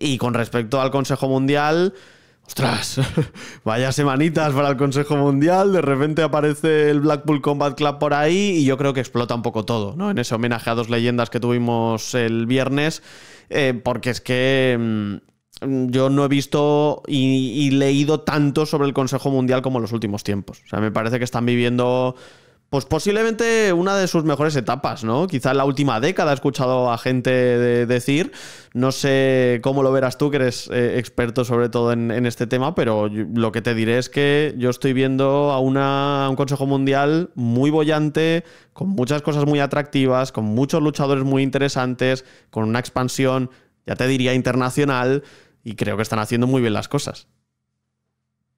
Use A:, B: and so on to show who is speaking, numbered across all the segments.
A: Y con respecto al Consejo Mundial, ostras, vaya semanitas para el Consejo Mundial, de repente aparece el Blackpool Combat Club por ahí y yo creo que explota un poco todo, ¿no? En ese homenaje a dos leyendas que tuvimos el viernes, eh, porque es que... Mm, yo no he visto y, y, leído tanto sobre el Consejo Mundial como en los últimos tiempos. O sea, me parece que están viviendo pues posiblemente una de sus mejores etapas, ¿no? Quizá la última década he escuchado a gente decir, no sé cómo lo verás tú, que eres eh, experto sobre todo en, este tema, pero lo que te diré es que yo estoy viendo a, a un Consejo Mundial muy bollante, con muchas cosas muy atractivas, con muchos luchadores muy interesantes, con una expansión, ya te diría, internacional, y creo que están haciendo muy bien las cosas.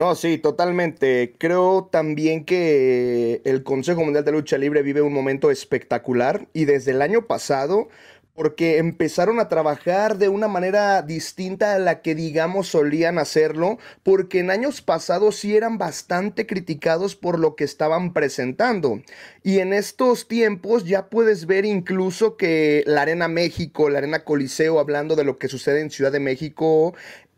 B: No, sí, totalmente. Creo también que el Consejo Mundial de Lucha Libre vive un momento espectacular y desde el año pasado porque empezaron a trabajar de una manera distinta a la que digamos solían hacerlo, porque en años pasados sí eran bastante criticados por lo que estaban presentando. Y en estos tiempos ya puedes ver incluso que la Arena México, la Arena Coliseo, hablando de lo que sucede en Ciudad de México,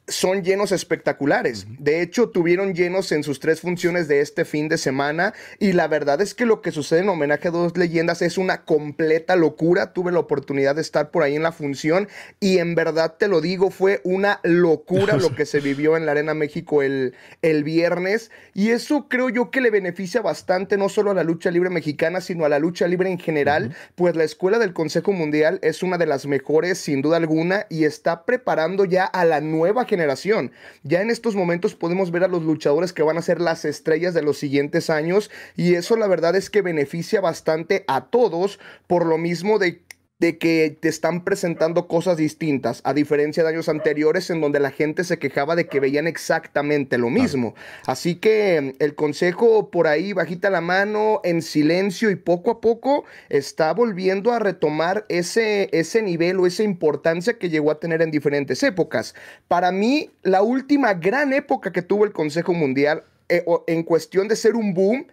B: son llenos espectaculares. De hecho, tuvieron llenos en sus tres funciones de este fin de semana y la verdad es que lo que sucede en homenaje a dos leyendas es una completa locura. Tuve la oportunidad de estar por ahí en la función y en verdad te lo digo, fue una locura lo que se vivió en la Arena México el, el viernes y eso creo yo que le beneficia bastante no solo a la lucha libre mexicana, sino a la lucha libre en general, pues la escuela del Consejo Mundial es una de las mejores sin duda alguna y está preparando ya a la nueva generación generación. Ya en estos momentos podemos ver a los luchadores que van a ser las estrellas de los siguientes años y eso la verdad es que beneficia bastante a todos por lo mismo de de que te están presentando cosas distintas, a diferencia de años anteriores en donde la gente se quejaba de que veían exactamente lo mismo. Así que el consejo por ahí, bajita la mano, en silencio y poco a poco, está volviendo a retomar ese, ese nivel o esa importancia que llegó a tener en diferentes épocas. Para mí, la última gran época que tuvo el Consejo Mundial eh, en cuestión de ser un boom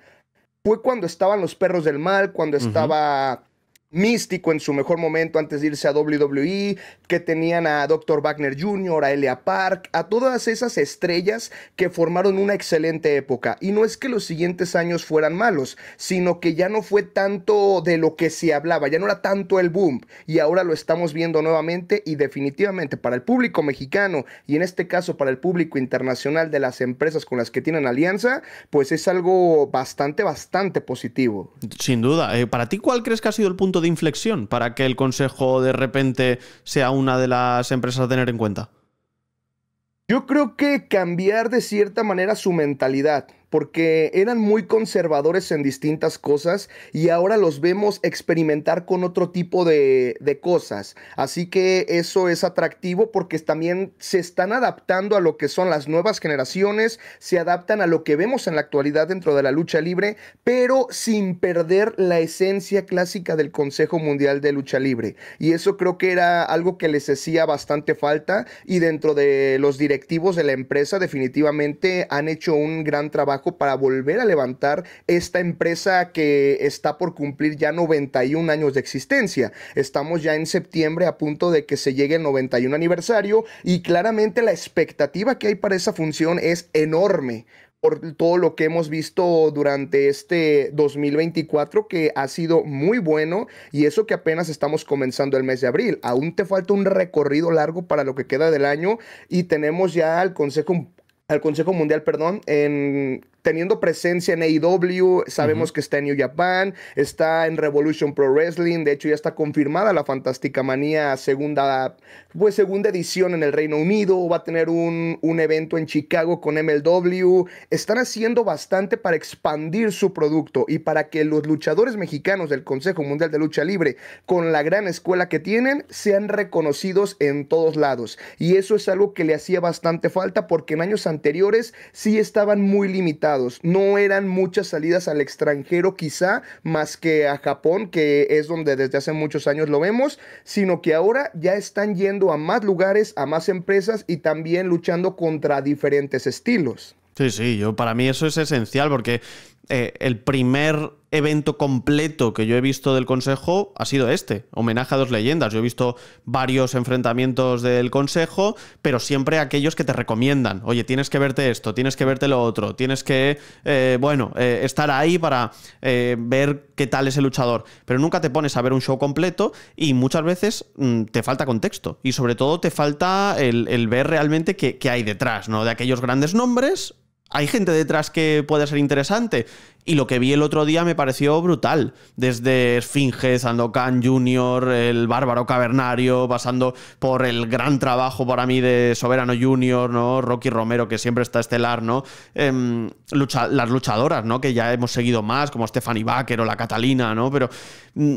B: fue cuando estaban los perros del mal, cuando estaba místico en su mejor momento antes de irse a WWE, que tenían a Dr. Wagner Jr., a Elia Park, a todas esas estrellas que formaron una excelente época. Y no es que los siguientes años fueran malos, sino que ya no fue tanto de lo que se hablaba, ya no era tanto el boom. Y ahora lo estamos viendo nuevamente y definitivamente para el público mexicano y en este caso para el público internacional de las empresas con las que tienen alianza, pues es algo bastante,
A: bastante positivo. Sin duda. Eh, ¿Para ti cuál crees que ha sido el punto de inflexión para que el Consejo de repente sea una de las empresas a tener en cuenta?
B: Yo creo que cambiar de cierta manera su mentalidad porque eran muy conservadores en distintas cosas y ahora los vemos experimentar con otro tipo de, de cosas. Así que eso es atractivo porque también se están adaptando a lo que son las nuevas generaciones, se adaptan a lo que vemos en la actualidad dentro de la lucha libre, pero sin perder la esencia clásica del Consejo Mundial de Lucha Libre. Y eso creo que era algo que les hacía bastante falta y dentro de los directivos de la empresa definitivamente han hecho un gran trabajo para volver a levantar esta empresa que está por cumplir ya 91 años de existencia. Estamos ya en septiembre a punto de que se llegue el 91 aniversario y claramente la expectativa que hay para esa función es enorme por todo lo que hemos visto durante este 2024 que ha sido muy bueno y eso que apenas estamos comenzando el mes de abril. Aún te falta un recorrido largo para lo que queda del año y tenemos ya al Consejo al Consejo Mundial, perdón, en teniendo presencia en AEW, sabemos que está en New Japan, está en Revolution Pro Wrestling, de hecho ya está confirmada la Fantástica Manía segunda, pues segunda edición en el Reino Unido, va a tener un, un evento en Chicago con MLW, están haciendo bastante para expandir su producto y para que los luchadores mexicanos del Consejo Mundial de Lucha Libre, con la gran escuela que tienen, sean reconocidos en todos lados. Y eso es algo que le hacía bastante falta porque en años anteriores sí estaban muy limitados no eran muchas salidas al extranjero quizá, más que a Japón, que es donde desde hace muchos años lo vemos, sino que ahora ya están yendo a más lugares, a más empresas y también luchando contra diferentes estilos.
A: Sí, sí, yo para mí eso es esencial porque eh, el primer evento completo que yo he visto del Consejo ha sido este, homenaje a dos leyendas. Yo he visto varios enfrentamientos del Consejo, pero siempre aquellos que te recomiendan, oye, tienes que verte esto, tienes que verte lo otro, tienes que, eh, bueno, eh, estar ahí para eh, ver qué tal es el luchador, pero nunca te pones a ver un show completo y muchas veces mm, te falta contexto y sobre todo te falta el, ver realmente qué, qué hay detrás, ¿no? De aquellos grandes nombres hay gente detrás que puede ser interesante. Y lo que vi el otro día me pareció brutal. Desde Esfinge, Sandokan Jr., el Bárbaro Cavernario, pasando por el gran trabajo para mí de Soberano Jr., ¿no? Rocky Romero, que siempre está estelar, ¿no? Em, las luchadoras, ¿no? Que ya hemos seguido más, como Stephanie Baker o la Catalina, ¿no? Pero mm,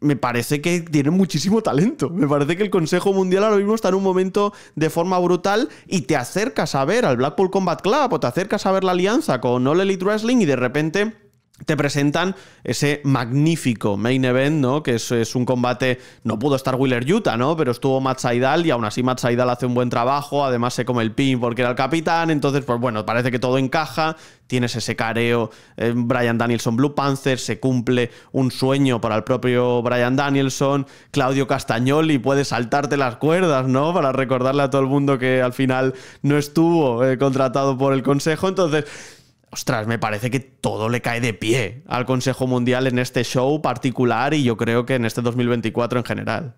A: me parece que tiene muchísimo talento. Me parece que el Consejo Mundial ahora mismo está en un momento de forma brutal y te acercas a ver al Blackpool Combat Club o te acercas a ver la alianza con All Elite Wrestling y de repente te presentan ese magnífico main event, ¿no? Que es, un combate, no pudo estar Wheeler Utah, ¿no? Pero estuvo Matt Saidal y aún así Matt Saidal hace un buen trabajo, además se come el pin porque era el capitán, entonces pues bueno, parece que todo encaja, tienes ese careo, en eh, Brian Danielson Blue Panther, se cumple un sueño para el propio Brian Danielson, Claudio Castagnoli puede saltarte las cuerdas, ¿no? Para recordarle a todo el mundo que al final no estuvo eh, contratado por el Consejo, entonces ostras, me parece que todo le cae de pie al Consejo Mundial en este show particular y yo creo que en este 2024 en general.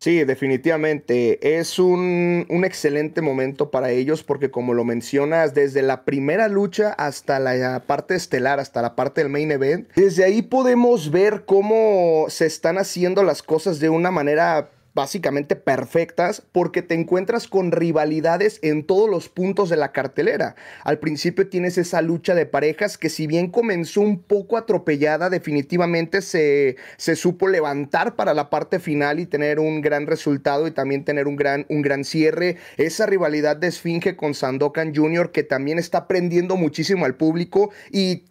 B: Sí, definitivamente. Es un, un, excelente momento para ellos porque como lo mencionas, desde la primera lucha hasta la parte estelar, hasta la parte del main event, desde ahí podemos ver cómo se están haciendo las cosas de una manera básicamente perfectas porque te encuentras con rivalidades en todos los puntos de la cartelera. Al principio tienes esa lucha de parejas que si bien comenzó un poco atropellada, definitivamente se, se supo levantar para la parte final y tener un gran resultado y también tener un gran, un gran cierre. Esa rivalidad de Esfinge con Sandokan Jr. que también está prendiendo muchísimo al público y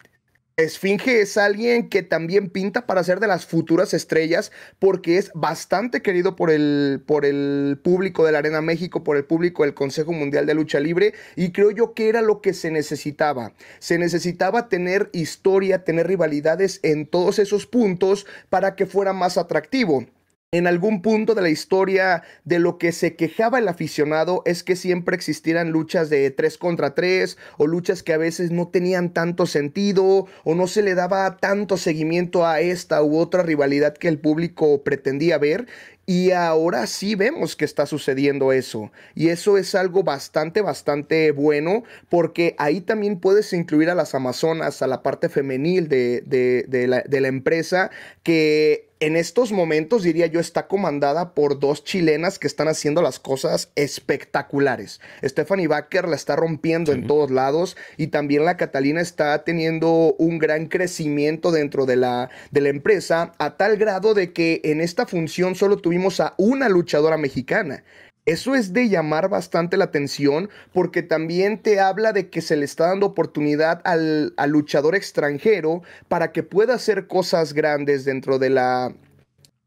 B: Esfinge es alguien que también pinta para ser de las futuras estrellas porque es bastante querido por el, por el público de la Arena México, por el público del Consejo Mundial de Lucha Libre y creo yo que era lo que se necesitaba. Se necesitaba tener historia, tener rivalidades en todos esos puntos para que fuera más atractivo en algún punto de la historia de lo que se quejaba el aficionado es que siempre existieran luchas de 3 contra 3 o luchas que a veces no tenían tanto sentido o no se le daba tanto seguimiento a esta u otra rivalidad que el público pretendía ver y ahora sí vemos que está sucediendo eso. Y eso es algo bastante, bastante bueno, porque ahí también puedes incluir a las Amazonas, a la parte femenil de, de, la, de la empresa, que en estos momentos, diría yo, está comandada por dos chilenas que están haciendo las cosas espectaculares. Stephanie Baker la está rompiendo en todos lados y también la Catalina está teniendo un gran crecimiento dentro de la, de la empresa a tal grado de que en esta función solo tuvimos a una luchadora mexicana. Eso es de llamar bastante la atención porque también te habla de que se le está dando oportunidad al, luchador extranjero para que pueda hacer cosas grandes dentro de la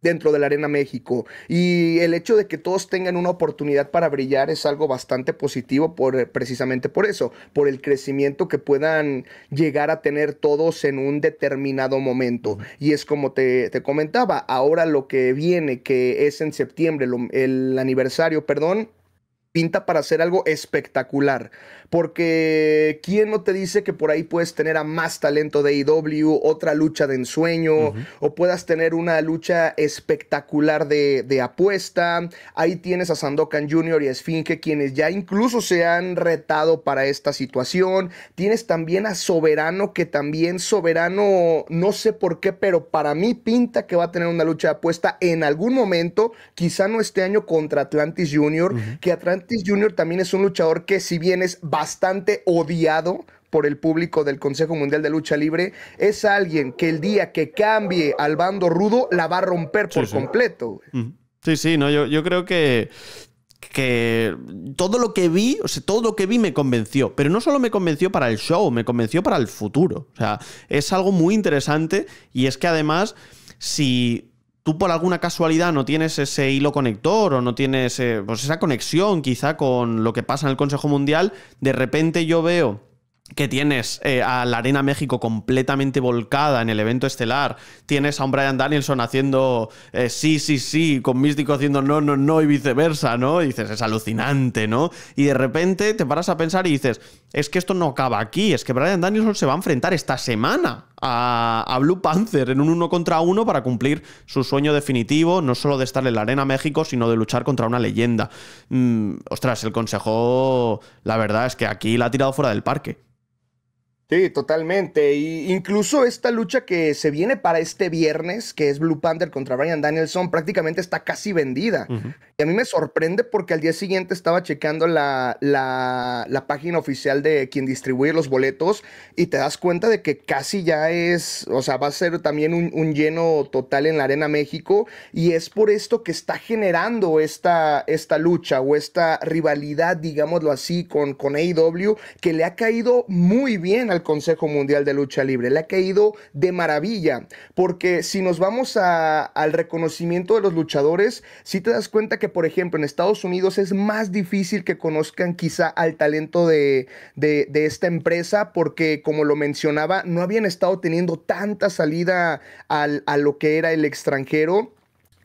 B: dentro de la Arena México. Y el hecho de que todos tengan una oportunidad para brillar es algo bastante positivo por, eh, precisamente por eso, por el crecimiento que puedan llegar a tener todos en un determinado momento. Y es como te, comentaba, ahora lo que viene, que es en septiembre, el aniversario, perdón, pinta para hacer algo espectacular. Porque ¿quién no te dice que por ahí puedes tener a más talento de IW, e otra lucha de ensueño, o puedas tener una lucha espectacular de, apuesta? Ahí tienes a Sandokan Jr. y a Esfinge, quienes ya incluso se han retado para esta situación. Tienes también a Soberano, que también Soberano, no sé por qué, pero para mí pinta que va a tener una lucha de apuesta en algún momento, quizá no este año contra Atlantis Jr., que Atlantis Artis Jr. también es un luchador que si bien es bastante odiado por el público del Consejo Mundial de Lucha Libre, es alguien que el día que cambie al bando rudo la va a romper por completo.
A: Sí, sí, no, yo, yo creo que que todo lo que vi, o sea, todo lo que vi me convenció, pero no solo me convenció para el show, me convenció para el futuro. O sea, es algo muy interesante y es que además, si tú por alguna casualidad no tienes ese hilo conector o no tienes eh, pues esa conexión quizá con lo que pasa en el Consejo Mundial, de repente yo veo que tienes eh, a la Arena México completamente volcada en el evento estelar, tienes a un Brian Danielson haciendo eh, sí, sí, sí, con Místico haciendo no, no, no y viceversa, ¿no? Y dices, es alucinante, ¿no? Y de repente te paras a pensar y dices, es que esto no acaba aquí, es que Brian Danielson se va a enfrentar esta semana a, Blue Panther en un uno contra uno para cumplir su sueño definitivo, no solo de estar en la Arena México, sino de luchar contra una leyenda. Mm, ostras, el consejo, la verdad es que aquí la ha tirado fuera del parque.
B: Sí, totalmente. incluso esta lucha que se viene para este viernes, que es Blue Panther contra Brian Danielson, prácticamente está casi vendida. Y a mí me sorprende porque al día siguiente estaba checando la, la, página oficial de quien distribuye los boletos y te das cuenta de que casi ya es, o sea, va a ser también un, lleno total en la Arena México. Y es por esto que está generando esta, esta lucha o esta rivalidad, digámoslo así, con, con AEW, que le ha caído muy bien al Consejo Mundial de Lucha Libre. Le ha caído de maravilla, porque si nos vamos al reconocimiento de los luchadores, si te das cuenta que, por ejemplo, en Estados Unidos es más difícil que conozcan quizá al talento de, esta empresa, porque como lo mencionaba, no habían estado teniendo tanta salida a lo que era el extranjero.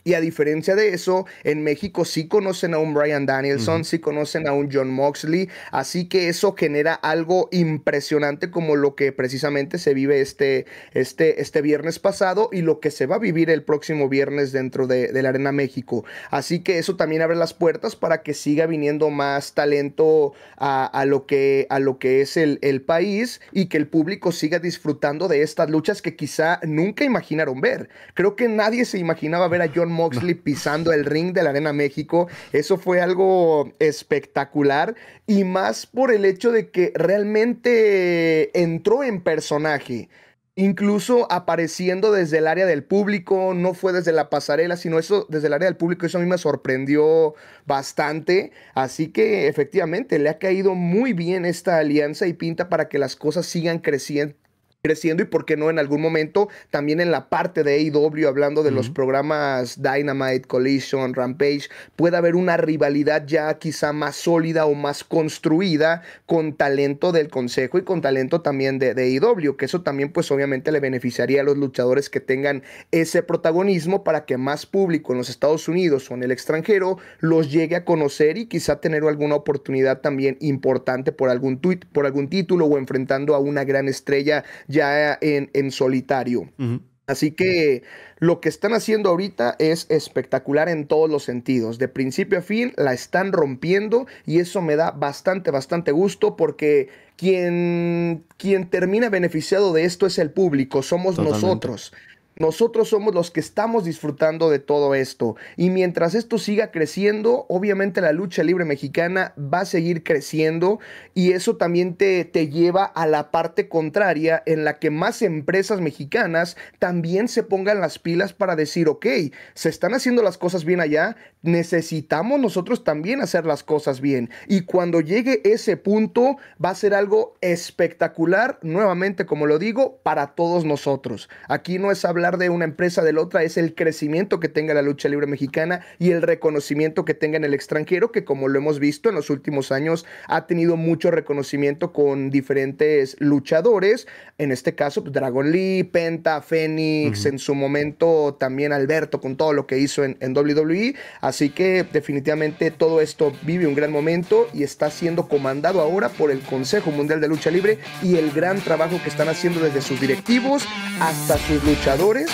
B: Y a diferencia de eso, en México sí conocen a un Brian Danielson, sí conocen a un John Moxley, así que eso genera algo impresionante como lo que precisamente se vive este, este, este viernes pasado y lo que se va a vivir el próximo viernes dentro de, la Arena México. Así que eso también abre las puertas para que siga viniendo más talento a, lo, que, a lo que es el, el país y que el público siga disfrutando de estas luchas que quizá nunca imaginaron ver. Creo que nadie se imaginaba ver a John Moxley pisando el ring de la Arena México. Eso fue algo espectacular y más por el hecho de que realmente entró en personaje incluso apareciendo desde el área del público, no fue desde la pasarela, sino eso desde el área del público, eso a mí me sorprendió bastante, así que efectivamente le ha caído muy bien esta alianza y pinta para que las cosas sigan creciendo creciendo y por qué no en algún momento también en la parte de AEW, hablando de los programas Dynamite, Collision, Rampage, ...puede haber una rivalidad ya quizá más sólida o más construida con talento del consejo y con talento también de, de AEW, que eso también pues obviamente le beneficiaría a los luchadores que tengan ese protagonismo para que más público en los Estados Unidos o en el extranjero los llegue a conocer y quizá tener alguna oportunidad también importante por algún tweet, por algún título o enfrentando a una gran estrella ya en, solitario. Así que lo que están haciendo ahorita es espectacular en todos los sentidos. De principio a fin la están rompiendo y eso me da bastante, bastante gusto porque quien, quien termina beneficiado de esto es el público, somos nosotros. Nosotros somos los que estamos disfrutando de todo esto. Y mientras esto siga creciendo, obviamente la lucha libre mexicana va a seguir creciendo y eso también te, te lleva a la parte contraria en la que más empresas mexicanas también se pongan las pilas para decir, ok, se están haciendo las cosas bien allá, necesitamos nosotros también hacer las cosas bien. Y cuando llegue ese punto, va a ser algo espectacular, nuevamente, como lo digo, para todos nosotros. Aquí no es hablar de una empresa de la otra, es el crecimiento que tenga la lucha libre mexicana y el reconocimiento que tenga en el extranjero, que como lo hemos visto en los últimos años, ha tenido mucho reconocimiento con diferentes luchadores. En este caso, pues, Dragon Lee, Penta, Fénix, en su momento también Alberto, con todo lo que hizo en, WWE. Así que definitivamente todo esto vive un gran momento y está siendo comandado ahora por el Consejo Mundial de Lucha Libre y el gran trabajo que están haciendo desde sus directivos hasta sus luchadores